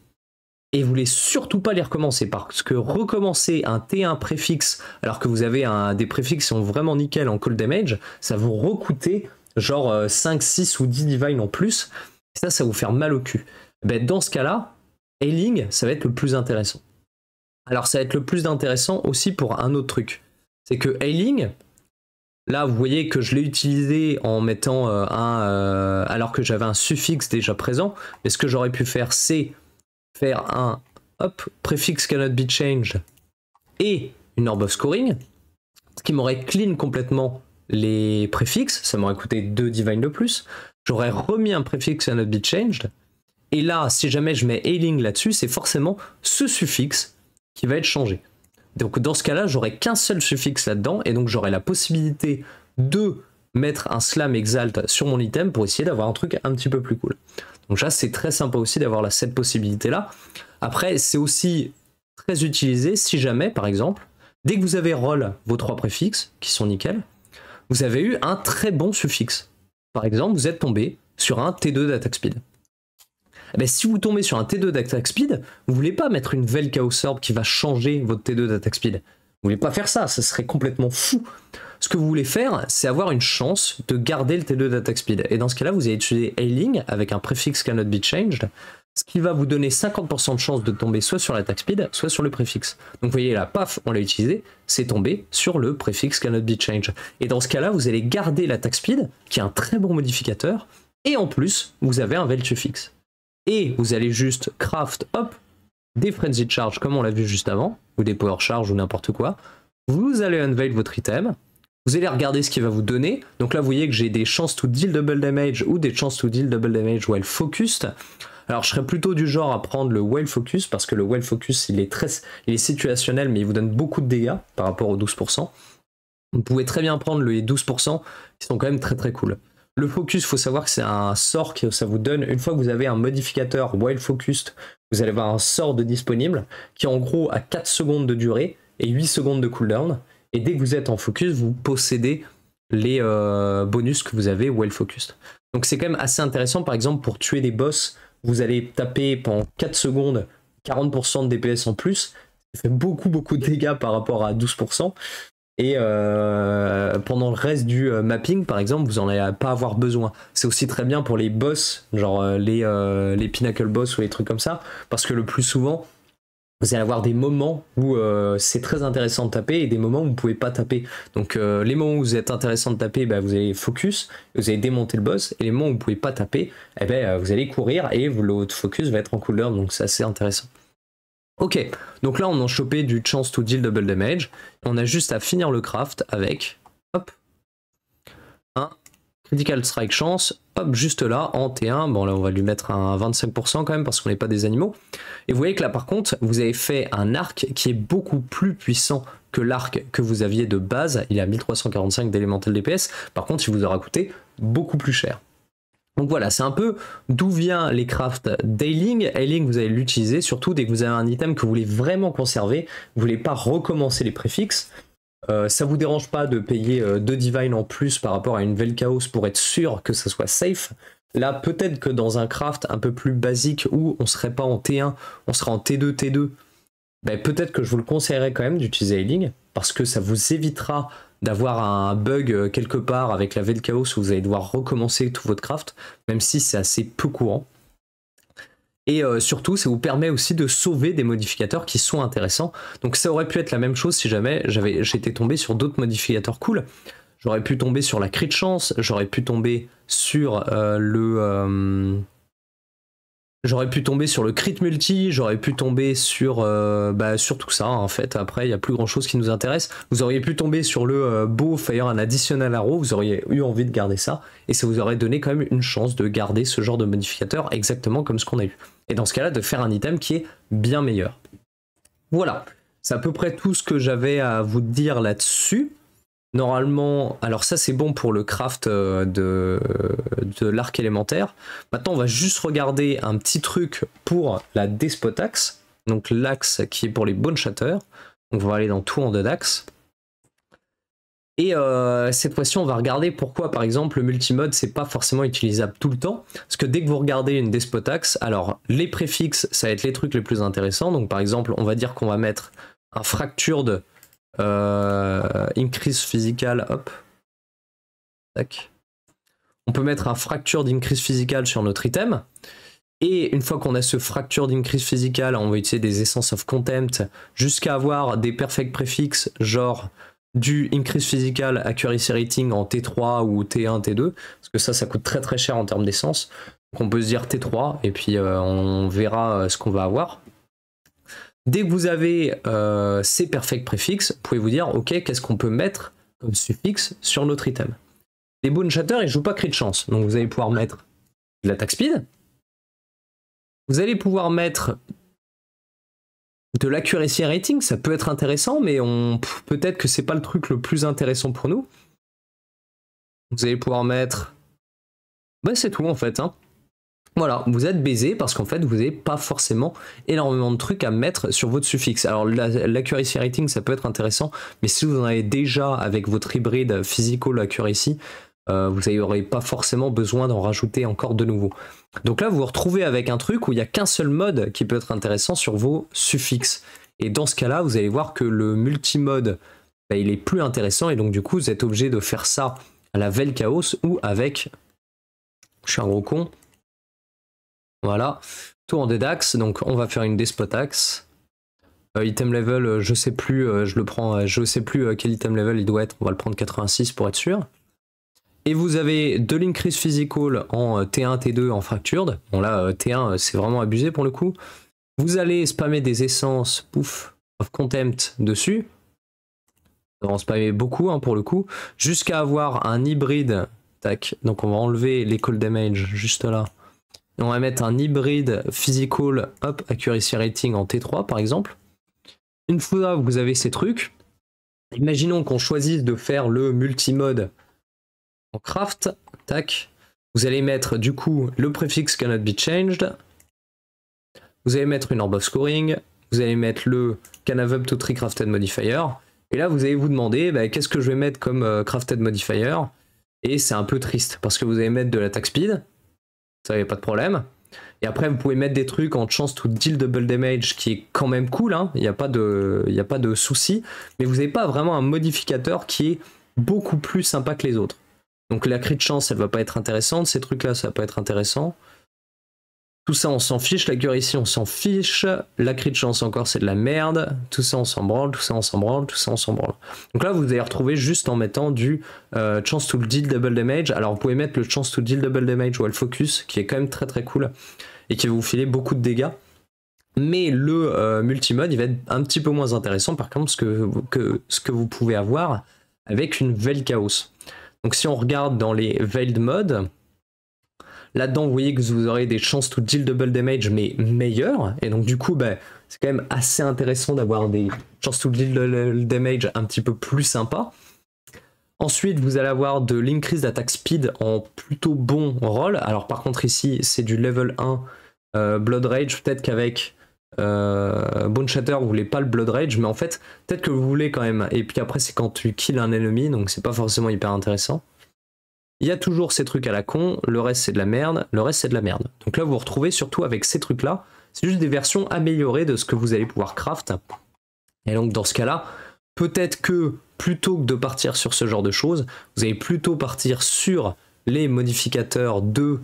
Et vous voulez surtout pas les recommencer parce que recommencer un T1 préfixe alors que vous avez des préfixes qui sont vraiment nickel en cold damage, ça vous recouter genre 5, euh, 6 ou 10 divines en plus. Et ça, ça vous faire mal au cul. Ben, dans ce cas-là, Ailing, ça va être le plus intéressant. Alors ça va être le plus intéressant aussi pour un autre truc. C'est que Ailing, là vous voyez que je l'ai utilisé en mettant euh, un... Euh, alors que j'avais un suffixe déjà présent, mais ce que j'aurais pu faire c'est faire un... Hop, préfixe cannot be changed et une orb of scoring, ce qui m'aurait clean complètement les préfixes, ça m'aurait coûté deux divines de plus. J'aurais remis un préfixe cannot be changed, et là, si jamais je mets ailing là-dessus, c'est forcément ce suffixe qui va être changé. Donc dans ce cas-là, j'aurai qu'un seul suffixe là-dedans, et donc j'aurai la possibilité de mettre un slam exalt sur mon item pour essayer d'avoir un truc un petit peu plus cool. Donc ça, c'est très sympa aussi d'avoir cette possibilité-là. Après, c'est aussi très utilisé si jamais, par exemple, dès que vous avez roll vos trois préfixes, qui sont nickel, vous avez eu un très bon suffixe. Par exemple, vous êtes tombé sur un T2 d'attaque speed. Eh ben, si vous tombez sur un T2 d'attack speed, vous voulez pas mettre une Vel Chaos Orb qui va changer votre T2 d'attack speed. Vous voulez pas faire ça, ce serait complètement fou. Ce que vous voulez faire, c'est avoir une chance de garder le T2 d'attack speed. Et dans ce cas-là, vous allez utiliser Ailing avec un préfixe cannot be changed, ce qui va vous donner 50% de chance de tomber soit sur l'attack speed, soit sur le préfixe. Donc vous voyez là, paf, on l'a utilisé, c'est tombé sur le préfixe cannot be changed. Et dans ce cas-là, vous allez garder l'attack speed, qui est un très bon modificateur, et en plus, vous avez un vel fixe et vous allez juste craft, hop, des Frenzy charge comme on l'a vu juste avant, ou des power charge ou n'importe quoi. Vous allez unveil votre item, vous allez regarder ce qu'il va vous donner. Donc là, vous voyez que j'ai des chances to deal double damage ou des chances to deal double damage while focused. Alors, je serais plutôt du genre à prendre le while focus parce que le while focus, il est très, il est situationnel, mais il vous donne beaucoup de dégâts par rapport aux 12%. Vous pouvez très bien prendre les 12% qui sont quand même très très cool. Le focus, faut savoir que c'est un sort que ça vous donne. Une fois que vous avez un modificateur wild focused, vous allez avoir un sort de disponible qui en gros a 4 secondes de durée et 8 secondes de cooldown. Et dès que vous êtes en focus, vous possédez les euh, bonus que vous avez wild focused. Donc c'est quand même assez intéressant. Par exemple, pour tuer des boss, vous allez taper pendant 4 secondes 40% de DPS en plus. Ça fait beaucoup beaucoup de dégâts par rapport à 12%. Et euh, pendant le reste du euh, mapping, par exemple, vous n'en allez pas avoir besoin. C'est aussi très bien pour les boss, genre euh, les, les pinnacle boss ou les trucs comme ça, parce que le plus souvent, vous allez avoir des moments où c'est très intéressant de taper et des moments où vous ne pouvez pas taper. Donc les moments où vous êtes intéressant de taper, bah, vous allez focus, vous allez démonter le boss, et les moments où vous ne pouvez pas taper, eh ben, vous allez courir et votre focus va être en couleur, donc c'est assez intéressant. Ok, donc là on a chopé du chance to deal double damage. On a juste à finir le craft avec hop, un critical strike chance, hop, juste là en T1. Bon là on va lui mettre un 25% quand même parce qu'on n'est pas des animaux. Et vous voyez que là par contre vous avez fait un arc qui est beaucoup plus puissant que l'arc que vous aviez de base. Il est à 1345 d'élémental DPS. Par contre il vous aura coûté beaucoup plus cher. Donc voilà, c'est un peu d'où vient les crafts d'Ailing. Ailing, vous allez l'utiliser surtout dès que vous avez un item que vous voulez vraiment conserver, vous voulez pas recommencer les préfixes. Ça euh, ça vous dérange pas de payer euh, deux divine en plus par rapport à une chaos pour être sûr que ça soit safe. Là, peut-être que dans un craft un peu plus basique où on serait pas en T1, on serait en T2, T2, ben, peut-être que je vous le conseillerais quand même d'utiliser Ailing parce que ça vous évitera d'avoir un bug euh, quelque part avec la V de chaos où vous allez devoir recommencer tout votre craft, même si c'est assez peu courant. Et euh, surtout, ça vous permet aussi de sauver des modificateurs qui sont intéressants. Donc ça aurait pu être la même chose si jamais j'étais tombé sur d'autres modificateurs cool. J'aurais pu tomber sur la de chance, j'aurais pu tomber sur euh, le... J'aurais pu tomber sur le crit multi, j'aurais pu tomber sur, euh, bah, tout ça en fait. Après, il n'y a plus grand chose qui nous intéresse. Vous auriez pu tomber sur le euh, beau Fire un Additional Arrow, vous auriez eu envie de garder ça, et ça vous aurait donné quand même une chance de garder ce genre de modificateur exactement comme ce qu'on a eu. Et dans ce cas-là, de faire un item qui est bien meilleur. Voilà, c'est à peu près tout ce que j'avais à vous dire là-dessus. Normalement, alors ça c'est bon pour le craft euh, de, de l'arc élémentaire. Maintenant, on va juste regarder un petit truc pour la despotaxe, donc l'axe qui est pour les bonnes shatter. on va aller dans tout en deux d'axe. Et euh, cette fois-ci, on va regarder pourquoi, par exemple, le multimode, c'est pas forcément utilisable tout le temps. Parce que dès que vous regardez une despotaxe, alors les préfixes, ça va être les trucs les plus intéressants. Donc, par exemple, on va dire qu'on va mettre un fracture de euh, increase physical, hop. On peut mettre un fracture d'increase physical sur notre item. Et une fois qu'on a ce fracture d'increase physical, on va utiliser des essences of contempt jusqu'à avoir des perfect préfixes, genre du increase physical accuracy rating en T3 ou T1, T2, parce que ça, ça coûte très très cher en termes d'essence. Donc on peut se dire T3 et puis euh, on verra euh, ce qu'on va avoir. Dès que vous avez euh, ces perfect préfixes, vous pouvez vous dire, ok, qu'est-ce qu'on peut mettre comme suffixe sur notre item. Les bone shatter, ils jouent pas cri de chance, donc vous allez pouvoir mettre de l'attaque speed. Vous allez pouvoir mettre de l'accuracy rating, ça peut être intéressant, mais on peut-être que c'est pas le truc le plus intéressant pour nous. Vous allez pouvoir mettre. Bah c'est tout en fait. Hein. Voilà, vous êtes baisé parce qu'en fait, vous n'avez pas forcément énormément de trucs à mettre sur votre suffixe. Alors, l'accuracy rating, ça peut être intéressant, mais si vous en avez déjà avec votre hybride physical accuracy euh, vous n'aurez pas forcément besoin d'en rajouter encore de nouveau. Donc là, vous vous retrouvez avec un truc où il n'y a qu'un seul mode qui peut être intéressant sur vos suffixes. Et dans ce cas-là, vous allez voir que le multimode, bah, il est plus intéressant, et donc du coup, vous êtes obligé de faire ça à la Velkaos Chaos ou avec... Je suis un gros con, voilà. Tour en Dax, donc on va faire une Despotax. Euh, item level, euh, je sais plus, euh, je le prends, euh, je sais plus quel item level il doit être, on va le prendre 86 pour être sûr. Et vous avez de l'increase physical en T1, T2 en fractured. Bon là, T1, c'est vraiment abusé pour le coup. Vous allez spammer des essences, pouf, of contempt dessus. On va spammer beaucoup hein, pour le coup. Jusqu'à avoir un hybride. Tac. Donc on va enlever les call damage juste là on va mettre un hybride physical, up accuracy rating en T3 par exemple. Une fois que vous avez ces trucs, imaginons qu'on choisisse de faire le multimode en craft, tac. Vous allez mettre du coup le préfixe cannot be changed. Vous allez mettre une orb of scoring. Vous allez mettre le canavub to tree crafted modifier. Et là, vous allez vous demander bah, qu'est-ce que je vais mettre comme euh, crafted modifier. Et c'est un peu triste parce que vous allez mettre de l'attack speed, ça a pas de problème. Et après, vous pouvez mettre des trucs en chance to deal double damage, qui est quand même cool, il hein. n'y a pas de, y de souci, mais vous n'avez pas vraiment un modificateur qui est beaucoup plus sympa que les autres. Donc la de chance, elle va pas être intéressante, ces trucs-là, ça va pas être intéressant. Tout ça, on s'en fiche. La ici on s'en fiche. La crit chance encore, c'est de la merde. Tout ça, on s'en branle. Tout ça, on s'en branle. Tout ça, on s'en branle. Donc là, vous allez retrouver juste en mettant du euh, chance to deal double damage. Alors, vous pouvez mettre le chance to deal double damage ou le focus, qui est quand même très très cool et qui va vous filer beaucoup de dégâts. Mais le euh, multimode, il va être un petit peu moins intéressant par contre ce que, ce que vous pouvez avoir avec une Veil Chaos. Donc si on regarde dans les Veiled Modes, Là-dedans, vous voyez que vous aurez des chances to deal double damage, mais meilleures. Et donc, du coup, bah, c'est quand même assez intéressant d'avoir des chances to deal double damage un petit peu plus sympa. Ensuite, vous allez avoir de l'increase d'attaque speed en plutôt bon rôle. Alors, par contre, ici, c'est du level 1 euh, Blood Rage. Peut-être qu'avec euh, Bone Shatter, vous voulez pas le Blood Rage, mais en fait, peut-être que vous voulez quand même. Et puis après, c'est quand tu kills un ennemi, donc c'est pas forcément hyper intéressant. Il y a toujours ces trucs à la con, le reste c'est de la merde, le reste c'est de la merde. Donc là vous vous retrouvez surtout avec ces trucs là, c'est juste des versions améliorées de ce que vous allez pouvoir craft. Et donc dans ce cas là, peut-être que plutôt que de partir sur ce genre de choses, vous allez plutôt partir sur les modificateurs de,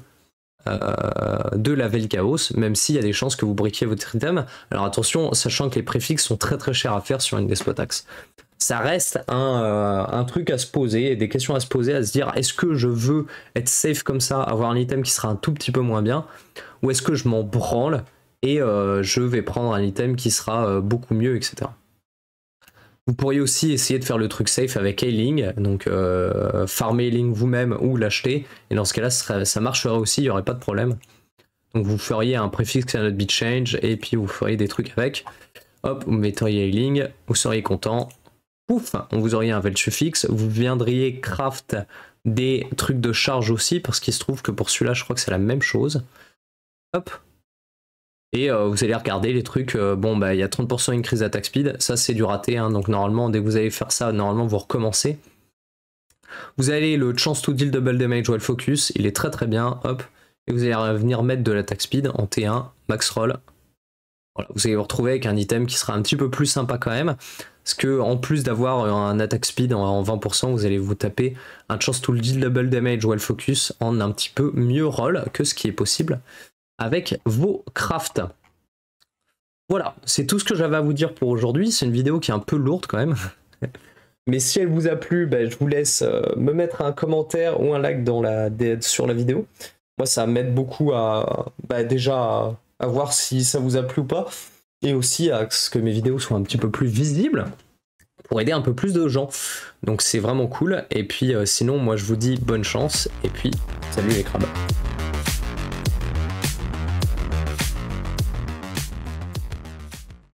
euh, la de Chaos, même s'il y a des chances que vous briquiez votre item. Alors attention, sachant que les préfixes sont très très chers à faire sur une despotaxe ça reste euh, un, truc à se poser des questions à se poser, à se dire est-ce que je veux être safe comme ça, avoir un item qui sera un tout petit peu moins bien, ou est-ce que je m'en branle et euh, je vais prendre un item qui sera euh, beaucoup mieux, etc. Vous pourriez aussi essayer de faire le truc safe avec Ailing, donc farmer Ailing vous-même ou l'acheter, et dans ce cas-là, ça, marcherait aussi, il n'y aurait pas de problème. Donc vous feriez un préfixe à notre change et puis vous feriez des trucs avec. Hop, vous metteriez Ailing, vous seriez content, pouf, on vous auriez un vel suffixe, vous viendriez craft des trucs de charge aussi, parce qu'il se trouve que pour celui-là, je crois que c'est la même chose. Hop. Et euh, vous allez regarder les trucs, euh, bon, bah, il y a 30% une crise d'attaque speed, ça c'est du raté, hein, donc normalement, dès que vous allez faire ça, normalement, vous recommencez. Vous allez le chance to deal double damage while focus, il est très très bien, hop. Et vous allez venir mettre de l'attaque speed en T1, max roll. Voilà, vous allez vous retrouver avec un item qui sera un petit peu plus sympa quand même. Parce que en plus d'avoir un attack speed en 20%, vous allez vous taper un chance to deal double damage while focus en un petit peu mieux roll que ce qui est possible avec vos crafts. Voilà, c'est tout ce que j'avais à vous dire pour aujourd'hui. C'est une vidéo qui est un peu lourde quand même. Mais si elle vous a plu, ben, je vous laisse euh, me mettre un commentaire ou un like dans la, sur la vidéo. Moi, ça m'aide beaucoup à ben, déjà à voir si ça vous a plu ou pas et aussi à ce que mes vidéos soient un petit peu plus visibles pour aider un peu plus de gens. Donc c'est vraiment cool. Et puis euh, sinon, moi je vous dis bonne chance et puis salut les crabes.